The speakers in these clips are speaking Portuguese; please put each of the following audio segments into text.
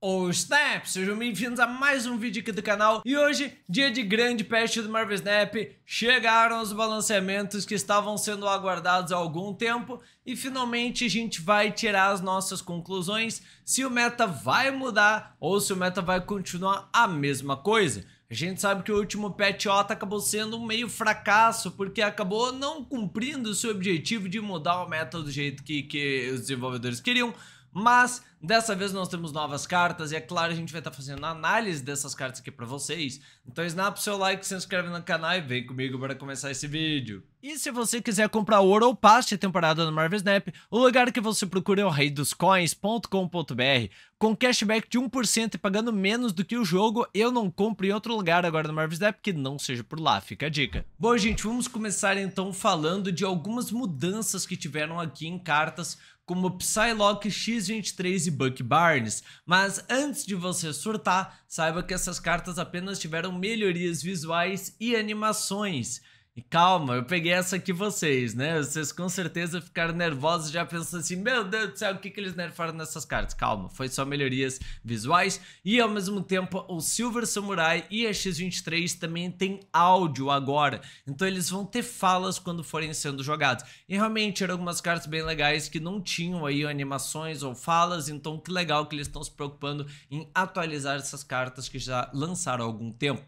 Ou Snap, sejam bem-vindos a mais um vídeo aqui do canal e hoje, dia de grande patch do Marvel Snap, chegaram os balanceamentos que estavam sendo aguardados há algum tempo e finalmente a gente vai tirar as nossas conclusões se o meta vai mudar ou se o meta vai continuar a mesma coisa. A gente sabe que o último patch OTA acabou sendo um meio fracasso, porque acabou não cumprindo o seu objetivo de mudar o meta do jeito que, que os desenvolvedores queriam, mas dessa vez nós temos novas cartas e é claro a gente vai estar tá fazendo análise dessas cartas aqui para vocês. Então snap seu like, se inscreve no canal e vem comigo para começar esse vídeo. E se você quiser comprar ouro ou paste temporada no Marvel Snap, o lugar que você procura é o reidoscoins.com.br. Com cashback de 1% e pagando menos do que o jogo, eu não compro em outro lugar agora no Marvel Snap que não seja por lá, fica a dica. Bom gente, vamos começar então falando de algumas mudanças que tiveram aqui em cartas como Psylocke X-23 e Buck Barnes, mas antes de você surtar, saiba que essas cartas apenas tiveram melhorias visuais e animações. E calma, eu peguei essa aqui vocês, né? Vocês com certeza ficaram nervosos já pensando assim, meu Deus do céu, o que, que eles nerfaram nessas cartas? Calma, foi só melhorias visuais e ao mesmo tempo o Silver Samurai e a X23 também tem áudio agora, então eles vão ter falas quando forem sendo jogados. E realmente eram algumas cartas bem legais que não tinham aí animações ou falas, então que legal que eles estão se preocupando em atualizar essas cartas que já lançaram há algum tempo.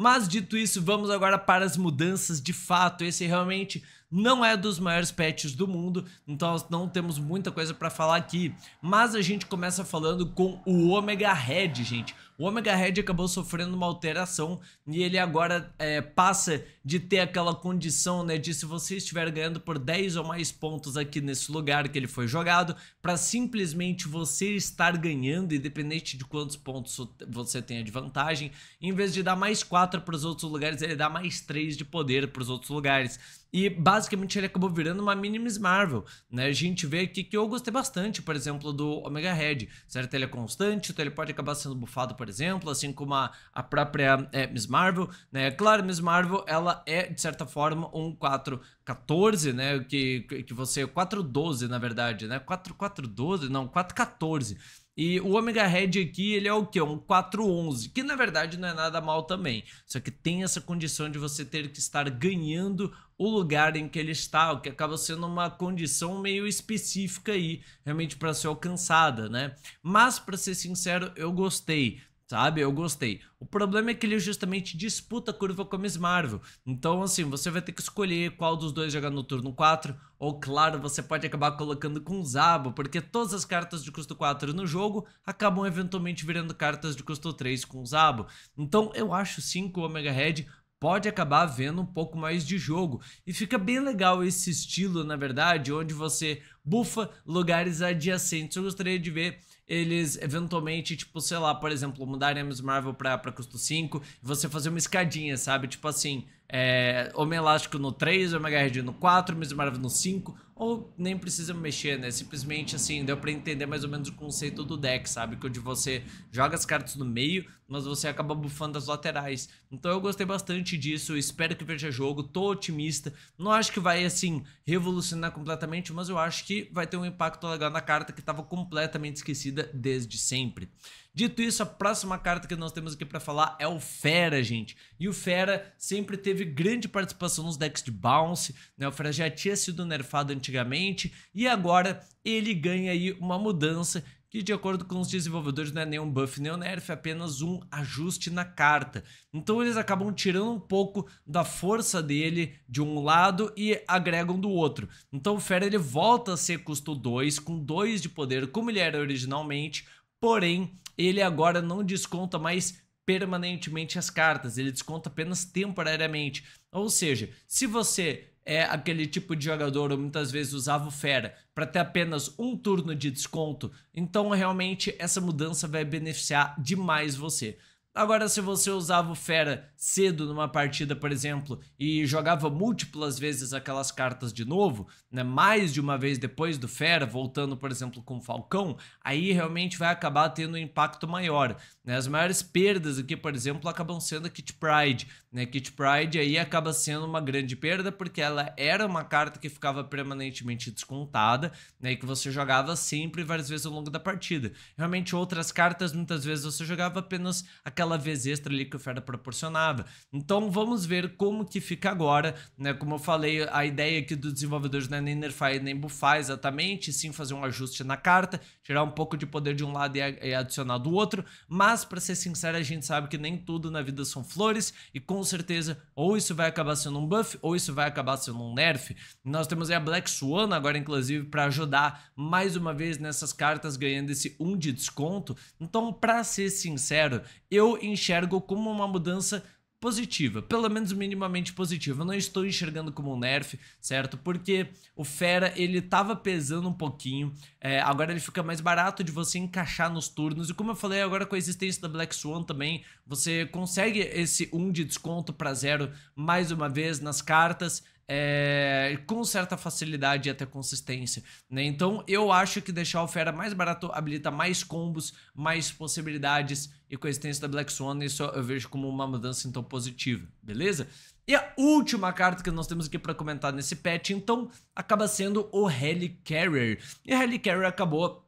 Mas dito isso, vamos agora para as mudanças de fato. Esse é realmente não é dos maiores patches do mundo, então nós não temos muita coisa para falar aqui. Mas a gente começa falando com o Omega Red, gente. O Omega Red acabou sofrendo uma alteração e ele agora é, passa de ter aquela condição, né, de se você estiver ganhando por 10 ou mais pontos aqui nesse lugar que ele foi jogado, para simplesmente você estar ganhando, independente de quantos pontos você tenha de vantagem, em vez de dar mais 4 para os outros lugares, ele dá mais 3 de poder para os outros lugares. E basicamente ele acabou virando uma mini Miss Marvel, né? A gente vê aqui que eu gostei bastante, por exemplo, do Omega Red, certo? Ele é constante, então ele pode acabar sendo bufado, por exemplo, assim como a, a própria é, Miss Marvel, né? Claro, Miss Marvel, ela é, de certa forma, um 414, né? Que, que você... 412, na verdade, né? 4412, não, 414 e o Omega Red aqui, ele é o quê? Um 411, que na verdade não é nada mal também. Só que tem essa condição de você ter que estar ganhando o lugar em que ele está, o que acaba sendo uma condição meio específica aí, realmente para ser alcançada, né? Mas para ser sincero, eu gostei sabe? Eu gostei. O problema é que ele justamente disputa a curva com a Miss Marvel. Então, assim, você vai ter que escolher qual dos dois jogar no turno 4. Ou, claro, você pode acabar colocando com o Zabo, porque todas as cartas de custo 4 no jogo acabam eventualmente virando cartas de custo 3 com o Zabo. Então, eu acho sim que o Omega Red pode acabar vendo um pouco mais de jogo. E fica bem legal esse estilo, na verdade, onde você bufa lugares adjacentes. Eu gostaria de ver eles eventualmente, tipo, sei lá, por exemplo, mudarem a Miss Marvel pra, pra custo 5 e você fazer uma escadinha, sabe? Tipo assim, é, Homem Elástico no 3, Omega Red no 4, Miss Marvel no 5, ou nem precisa mexer, né? Simplesmente assim, deu para entender mais ou menos o conceito do deck, sabe? Que onde você joga as cartas no meio, mas você acaba bufando as laterais. Então eu gostei bastante disso, espero que veja jogo, tô otimista. Não acho que vai assim revolucionar completamente, mas eu acho que vai ter um impacto legal na carta que estava completamente esquecida desde sempre. Dito isso, a próxima carta que nós temos aqui para falar é o Fera, gente. E o Fera sempre teve grande participação nos decks de Bounce, né? O Fera já tinha sido nerfado antigamente e agora ele ganha aí uma mudança que de acordo com os desenvolvedores não é nenhum buff nem um nerf, é apenas um ajuste na carta. Então eles acabam tirando um pouco da força dele de um lado e agregam do outro. Então o Fera ele volta a ser custo 2, com 2 de poder como ele era originalmente, porém ele agora não desconta mais permanentemente as cartas, ele desconta apenas temporariamente. Ou seja, se você é aquele tipo de jogador, ou muitas vezes usava o Fera, para ter apenas um turno de desconto, então realmente essa mudança vai beneficiar demais você. Agora, se você usava o Fera cedo numa partida, por exemplo, e jogava múltiplas vezes aquelas cartas de novo, né, mais de uma vez depois do Fera, voltando, por exemplo, com o Falcão, aí realmente vai acabar tendo um impacto maior. Né? As maiores perdas aqui, por exemplo, acabam sendo a Kit Pride. Né? Kit Pride aí acaba sendo uma grande perda, porque ela era uma carta que ficava permanentemente descontada, né? E que você jogava sempre várias vezes ao longo da partida. Realmente, outras cartas, muitas vezes, você jogava apenas aquela aquela vez extra ali que a fera proporcionava. Então vamos ver como que fica agora, né? Como eu falei, a ideia aqui dos desenvolvedores não é nem nerfar nem buffar exatamente, sim fazer um ajuste na carta, tirar um pouco de poder de um lado e, adicionar do outro, mas para ser sincero, a gente sabe que nem tudo na vida são flores e com certeza ou isso vai acabar sendo um buff ou isso vai acabar sendo um nerf. Nós temos aí a Black Swan agora inclusive para ajudar mais uma vez nessas cartas ganhando esse 1 um de desconto. Então, para ser sincero, eu enxergo como uma mudança positiva, pelo menos minimamente positiva. Eu não estou enxergando como um nerf, certo? Porque o Fera, ele tava pesando um pouquinho, é, agora ele fica mais barato de você encaixar nos turnos, e como eu falei agora com a existência da Black Swan também, você consegue esse 1 um de desconto para zero mais uma vez nas cartas, é, com certa facilidade e até consistência. Né? Então eu acho que deixar o Fera mais barato habilita mais combos, mais possibilidades e coexistência da Black Swan, isso eu vejo como uma mudança então positiva, beleza? E a última carta que nós temos aqui para comentar nesse patch, então, acaba sendo o Helicarrier. E o Helicarrier acabou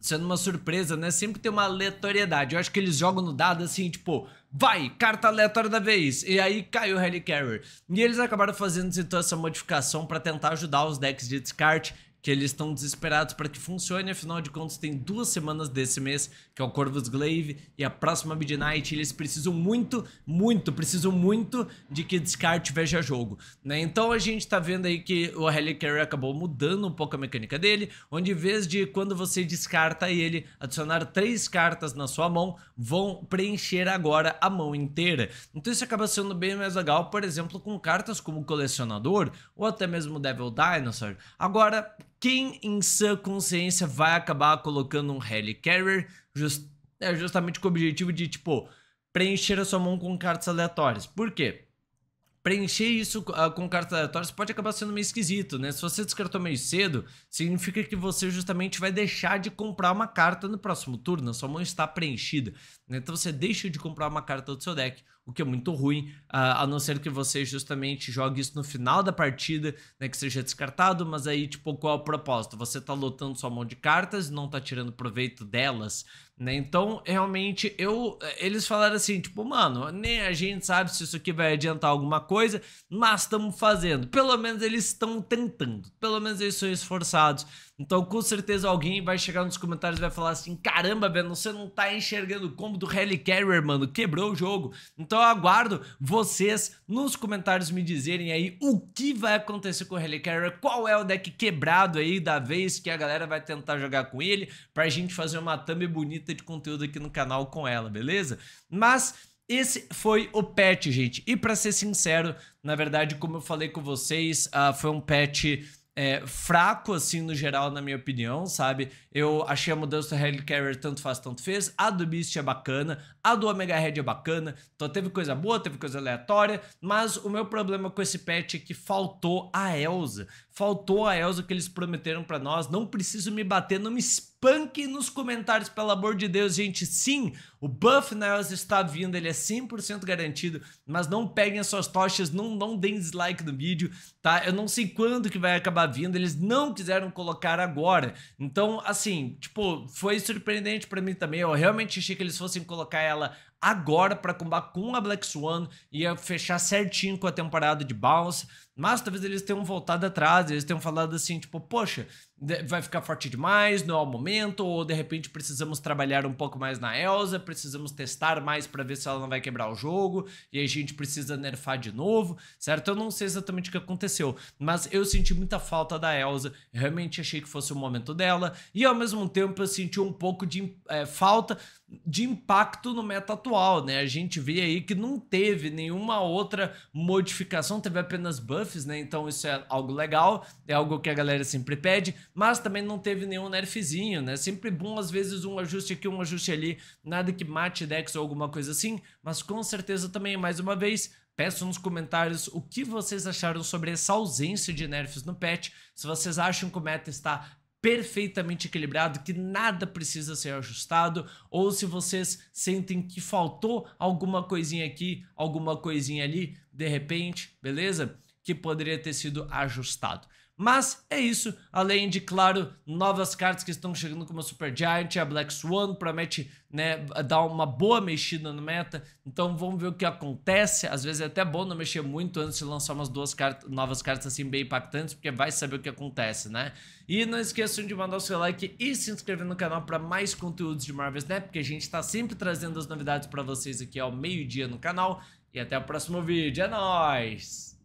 sendo uma surpresa, né? Sempre tem uma aleatoriedade. Eu acho que eles jogam no dado assim, tipo, vai, carta aleatória da vez. E aí caiu o Helicarrier. E eles acabaram fazendo então essa modificação para tentar ajudar os decks de descarte que eles estão desesperados para que funcione, afinal de contas tem duas semanas desse mês, que é o Corvus Glaive e a próxima Midnight, eles precisam muito, muito, precisam muito de que descarte veja jogo, né? Então a gente tá vendo aí que o Reliquary acabou mudando um pouco a mecânica dele, onde em vez de quando você descarta ele, adicionar três cartas na sua mão, vão preencher agora a mão inteira. Então isso acaba sendo bem mais legal, por exemplo, com cartas como Colecionador ou até mesmo Devil Dinosaur. Agora, quem em sã consciência vai acabar colocando um Helicarrier just, é, justamente com o objetivo de, tipo, preencher a sua mão com cartas aleatórias. Por quê? Preencher isso uh, com cartas aleatórias pode acabar sendo meio esquisito, né? Se você descartou meio cedo, significa que você justamente vai deixar de comprar uma carta no próximo turno, a sua mão está preenchida. Né? Então você deixa de comprar uma carta do seu deck o que é muito ruim, uh, a não ser que você justamente jogue isso no final da partida, né, que seja descartado, mas aí, tipo, qual é o propósito? Você tá lotando sua mão de cartas e não tá tirando proveito delas, né? Então, realmente, eu eles falaram assim, tipo, mano, nem a gente sabe se isso aqui vai adiantar alguma coisa, mas estamos fazendo. Pelo menos eles estão tentando, pelo menos eles são esforçados. Então, com certeza, alguém vai chegar nos comentários e vai falar assim: caramba, Breno, você não tá enxergando o combo do Rally Carrier, mano, quebrou o jogo. Então, eu aguardo vocês nos comentários me dizerem aí o que vai acontecer com o Rally Carrier, qual é o deck quebrado aí da vez que a galera vai tentar jogar com ele, pra gente fazer uma thumb bonita de conteúdo aqui no canal com ela, beleza? Mas. Esse foi o patch, gente. E para ser sincero, na verdade, como eu falei com vocês, uh, foi um patch é, fraco, assim, no geral, na minha opinião, sabe? Eu achei a mudança do Carrier tanto faz, tanto fez. A do Beast é bacana, a do Omega Red é bacana. Então teve coisa boa, teve coisa aleatória. Mas o meu problema com esse patch é que faltou a Elsa. Faltou a Elsa que eles prometeram para nós. Não preciso me bater, não me punk nos comentários, pelo amor de Deus, gente. Sim, o buff Niles está vindo, ele é 100% garantido, mas não peguem as suas tochas, não, não deem dislike no vídeo, tá? Eu não sei quando que vai acabar vindo, eles não quiseram colocar agora. Então, assim, tipo, foi surpreendente para mim também. Eu realmente achei que eles fossem colocar ela agora para combar com a Black Swan, e fechar certinho com a temporada de Bounce, mas talvez eles tenham voltado atrás, eles tenham falado assim, tipo, poxa, vai ficar forte demais, não é o momento, ou de repente precisamos trabalhar um pouco mais na Elsa, precisamos testar mais para ver se ela não vai quebrar o jogo, e a gente precisa nerfar de novo, certo? Eu não sei exatamente o que aconteceu, mas eu senti muita falta da Elsa, realmente achei que fosse o momento dela, e ao mesmo tempo eu senti um pouco de é, falta de impacto no meta atual, né? A gente vê aí que não teve nenhuma outra modificação, teve apenas buffs, né? Então isso é algo legal, é algo que a galera sempre pede, mas também não teve nenhum nerfzinho, né? Sempre bom às vezes um ajuste aqui, um ajuste ali, nada que mate decks ou alguma coisa assim, mas com certeza também mais uma vez Peço nos comentários o que vocês acharam sobre essa ausência de nerfs no patch, se vocês acham que o meta está perfeitamente equilibrado, que nada precisa ser ajustado, ou se vocês sentem que faltou alguma coisinha aqui, alguma coisinha ali, de repente, beleza? Que poderia ter sido ajustado. Mas é isso, além de, claro, novas cartas que estão chegando como a Super Giant, a Black Swan, promete né, dar uma boa mexida no meta, então vamos ver o que acontece, às vezes é até bom não mexer muito antes de lançar umas duas cartas, novas cartas assim bem impactantes, porque vai saber o que acontece, né? E não esqueçam de mandar o seu like e se inscrever no canal para mais conteúdos de Marvel Snap, porque a gente está sempre trazendo as novidades para vocês aqui ao meio-dia no canal, e até o próximo vídeo, é nóis!